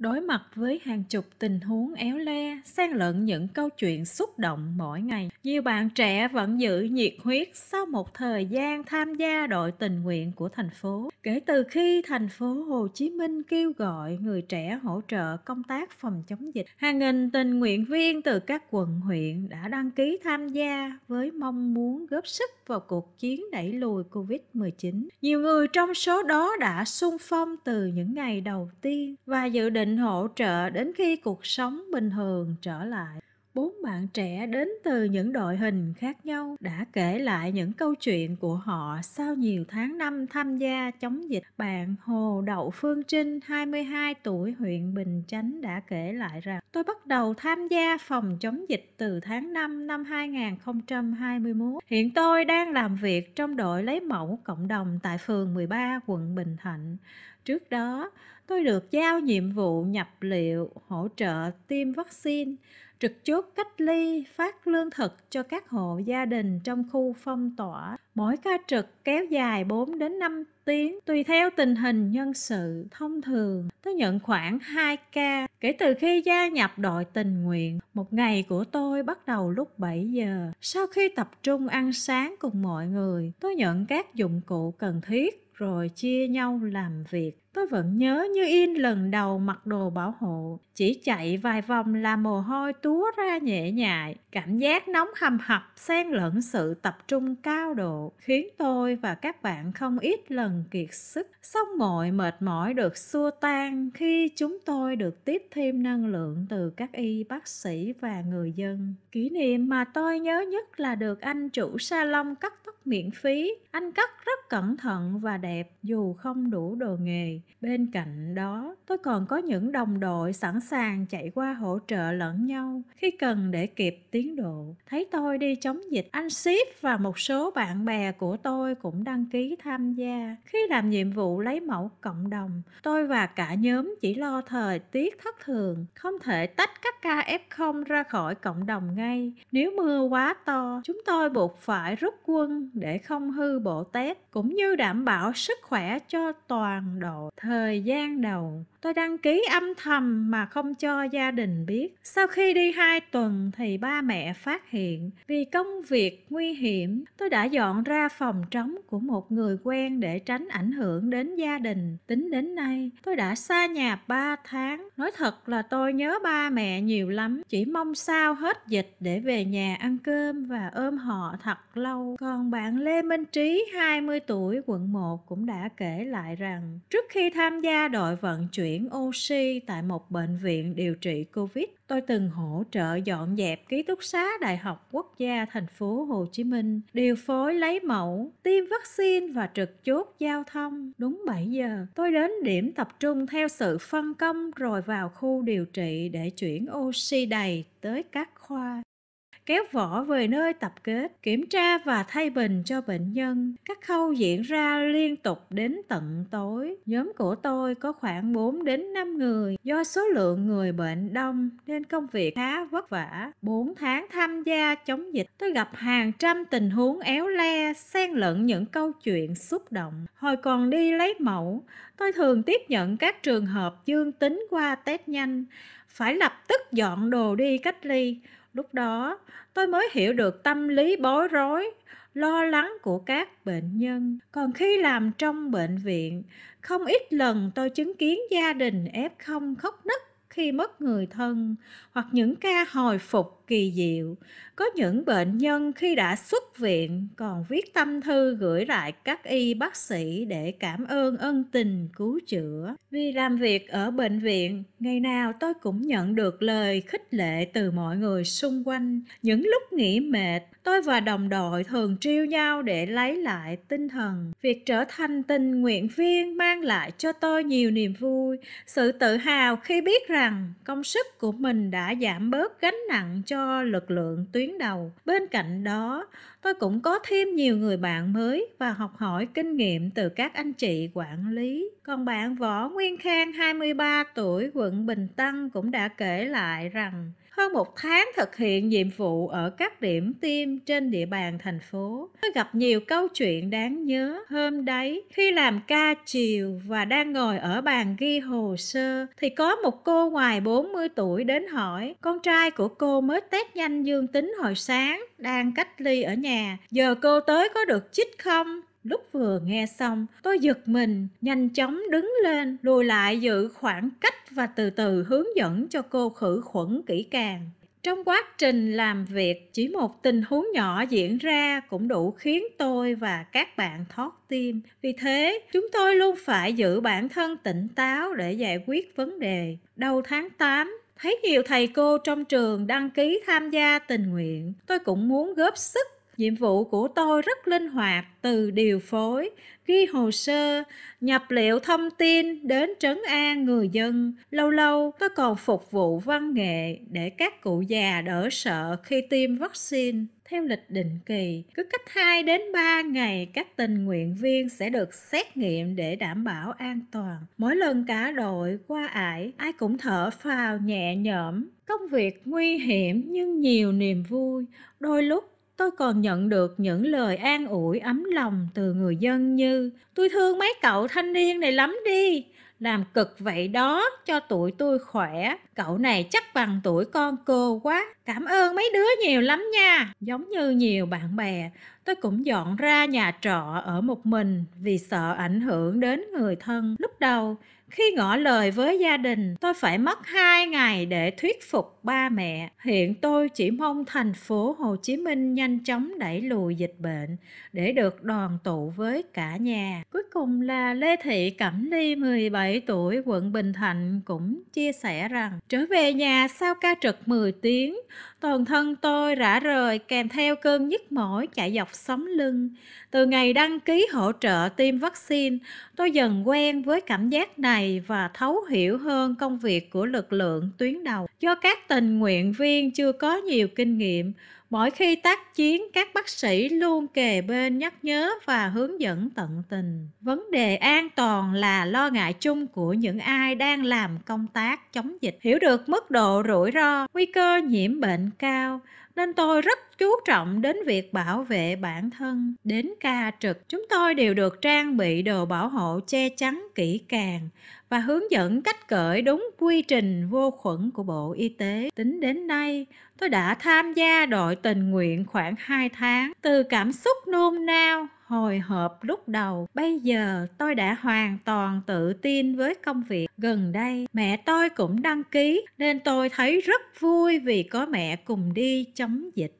đối mặt với hàng chục tình huống éo le, xen lẫn những câu chuyện xúc động mỗi ngày. Nhiều bạn trẻ vẫn giữ nhiệt huyết sau một thời gian tham gia đội tình nguyện của thành phố. Kể từ khi thành phố Hồ Chí Minh kêu gọi người trẻ hỗ trợ công tác phòng chống dịch, hàng nghìn tình nguyện viên từ các quận huyện đã đăng ký tham gia với mong muốn góp sức vào cuộc chiến đẩy lùi Covid-19. Nhiều người trong số đó đã sung phong từ những ngày đầu tiên và dự định định hỗ trợ đến khi cuộc sống bình thường trở lại bốn bạn trẻ đến từ những đội hình khác nhau đã kể lại những câu chuyện của họ sau nhiều tháng năm tham gia chống dịch. Bạn Hồ Đậu Phương Trinh, 22 tuổi, huyện Bình Chánh đã kể lại rằng Tôi bắt đầu tham gia phòng chống dịch từ tháng 5 năm 2021. Hiện tôi đang làm việc trong đội lấy mẫu cộng đồng tại phường 13, quận Bình Thạnh. Trước đó, tôi được giao nhiệm vụ nhập liệu, hỗ trợ tiêm vaccine, trực chốt cách ly, phát lương thực cho các hộ gia đình trong khu phong tỏa. Mỗi ca trực kéo dài 4 đến 5 tiếng, tùy theo tình hình nhân sự. Thông thường, tôi nhận khoảng 2 ca. Kể từ khi gia nhập đội tình nguyện, một ngày của tôi bắt đầu lúc 7 giờ. Sau khi tập trung ăn sáng cùng mọi người, tôi nhận các dụng cụ cần thiết rồi chia nhau làm việc. Tôi vẫn nhớ như in lần đầu mặc đồ bảo hộ, chỉ chạy vài vòng là mồ hôi túa ra nhẹ nhại, cảm giác nóng hầm hập xen lẫn sự tập trung cao độ, khiến tôi và các bạn không ít lần kiệt sức. Xong mọi mệt mỏi được xua tan khi chúng tôi được tiếp thêm năng lượng từ các y bác sĩ và người dân. Kỷ niệm mà tôi nhớ nhất là được anh chủ salon cắt tóc miễn phí anh cắt rất cẩn thận và đẹp dù không đủ đồ nghề bên cạnh đó tôi còn có những đồng đội sẵn sàng chạy qua hỗ trợ lẫn nhau khi cần để kịp tiến độ thấy tôi đi chống dịch anh ship và một số bạn bè của tôi cũng đăng ký tham gia khi làm nhiệm vụ lấy mẫu cộng đồng tôi và cả nhóm chỉ lo thời tiết thất thường không thể tách các ca f0 ra khỏi cộng đồng ngay nếu mưa quá to chúng tôi buộc phải rút quân để không hư bộ Tát cũng như đảm bảo sức khỏe cho toàn độ thời gian đầu tôi đăng ký âm thầm mà không cho gia đình biết. Sau khi đi hai tuần thì ba mẹ phát hiện vì công việc nguy hiểm, tôi đã dọn ra phòng trống của một người quen để tránh ảnh hưởng đến gia đình. Tính đến nay, tôi đã xa nhà ba tháng. Nói thật là tôi nhớ ba mẹ nhiều lắm, chỉ mong sao hết dịch để về nhà ăn cơm và ôm họ thật lâu. Còn bạn Lê Minh Trí, 20 tuổi, quận 1 cũng đã kể lại rằng trước khi tham gia đội vận chuyển chuyển oxy tại một bệnh viện điều trị Covid. Tôi từng hỗ trợ dọn dẹp ký túc xá Đại học Quốc gia thành phố Hồ Chí Minh, điều phối lấy mẫu, tiêm vaccine và trực chốt giao thông. Đúng 7 giờ, tôi đến điểm tập trung theo sự phân công rồi vào khu điều trị để chuyển oxy đầy tới các khoa kéo vỏ về nơi tập kết, kiểm tra và thay bình cho bệnh nhân. Các khâu diễn ra liên tục đến tận tối. Nhóm của tôi có khoảng 4 đến 5 người. Do số lượng người bệnh đông nên công việc khá vất vả. 4 tháng tham gia chống dịch, tôi gặp hàng trăm tình huống éo le, xen lẫn những câu chuyện xúc động. Hồi còn đi lấy mẫu, tôi thường tiếp nhận các trường hợp dương tính qua test nhanh, phải lập tức dọn đồ đi cách ly Lúc đó, tôi mới hiểu được tâm lý bối rối, lo lắng của các bệnh nhân. Còn khi làm trong bệnh viện, không ít lần tôi chứng kiến gia đình F0 khóc nấc khi mất người thân hoặc những ca hồi phục kỳ diệu. Có những bệnh nhân khi đã xuất viện còn viết tâm thư gửi lại các y bác sĩ để cảm ơn ân tình cứu chữa. Vì làm việc ở bệnh viện, ngày nào tôi cũng nhận được lời khích lệ từ mọi người xung quanh. Những lúc nghỉ mệt, tôi và đồng đội thường trêu nhau để lấy lại tinh thần. Việc trở thành tình nguyện viên mang lại cho tôi nhiều niềm vui, sự tự hào khi biết rằng công sức của mình đã giảm bớt gánh nặng cho cho lực lượng tuyến đầu. Bên cạnh đó, tôi cũng có thêm nhiều người bạn mới và học hỏi kinh nghiệm từ các anh chị quản lý. Còn bạn Võ Nguyên Khang 23 tuổi quận Bình Tân cũng đã kể lại rằng hơn một tháng thực hiện nhiệm vụ ở các điểm tiêm trên địa bàn thành phố, tôi gặp nhiều câu chuyện đáng nhớ. Hôm đấy, khi làm ca chiều và đang ngồi ở bàn ghi hồ sơ, thì có một cô ngoài 40 tuổi đến hỏi, con trai của cô mới test nhanh dương tính hồi sáng, đang cách ly ở nhà. Giờ cô tới có được chích không? Lúc vừa nghe xong, tôi giật mình, nhanh chóng đứng lên, lùi lại giữ khoảng cách và từ từ hướng dẫn cho cô khử khuẩn kỹ càng. Trong quá trình làm việc, chỉ một tình huống nhỏ diễn ra cũng đủ khiến tôi và các bạn thót tim. Vì thế, chúng tôi luôn phải giữ bản thân tỉnh táo để giải quyết vấn đề. Đầu tháng 8, Thấy nhiều thầy cô trong trường đăng ký tham gia tình nguyện, tôi cũng muốn góp sức Nhiệm vụ của tôi rất linh hoạt từ điều phối, ghi hồ sơ, nhập liệu thông tin đến trấn an người dân. Lâu lâu tôi còn phục vụ văn nghệ để các cụ già đỡ sợ khi tiêm vaccine. Theo lịch định kỳ, cứ cách 2 đến 3 ngày các tình nguyện viên sẽ được xét nghiệm để đảm bảo an toàn. Mỗi lần cả đội qua ải, ai cũng thở phào nhẹ nhõm. Công việc nguy hiểm nhưng nhiều niềm vui. Đôi lúc tôi còn nhận được những lời an ủi ấm lòng từ người dân như tôi thương mấy cậu thanh niên này lắm đi làm cực vậy đó cho tuổi tôi khỏe cậu này chắc bằng tuổi con cô quá cảm ơn mấy đứa nhiều lắm nha giống như nhiều bạn bè tôi cũng dọn ra nhà trọ ở một mình vì sợ ảnh hưởng đến người thân lúc đầu khi ngỏ lời với gia đình, tôi phải mất 2 ngày để thuyết phục ba mẹ. Hiện tôi chỉ mong thành phố Hồ Chí Minh nhanh chóng đẩy lùi dịch bệnh để được đoàn tụ với cả nhà. Cuối cùng là Lê Thị Cẩm Ly 17 tuổi, quận Bình Thạnh cũng chia sẻ rằng trở về nhà sau ca trực 10 tiếng, toàn thân tôi rã rời kèm theo cơn nhức mỏi chạy dọc sống lưng. Từ ngày đăng ký hỗ trợ tiêm vaccine, tôi dần quen với cảm giác này và thấu hiểu hơn công việc của lực lượng tuyến đầu. Do các tình nguyện viên chưa có nhiều kinh nghiệm, Mỗi khi tác chiến, các bác sĩ luôn kề bên nhắc nhớ và hướng dẫn tận tình. Vấn đề an toàn là lo ngại chung của những ai đang làm công tác chống dịch. Hiểu được mức độ rủi ro, nguy cơ nhiễm bệnh cao, nên tôi rất chú trọng đến việc bảo vệ bản thân. Đến ca trực, chúng tôi đều được trang bị đồ bảo hộ che chắn kỹ càng và hướng dẫn cách cởi đúng quy trình vô khuẩn của Bộ Y tế. Tính đến nay, tôi đã tham gia đội tình nguyện khoảng 2 tháng. Từ cảm xúc nôn nao, hồi hộp lúc đầu, bây giờ tôi đã hoàn toàn tự tin với công việc. Gần đây, mẹ tôi cũng đăng ký nên tôi thấy rất vui vì có mẹ cùng đi chống dịch.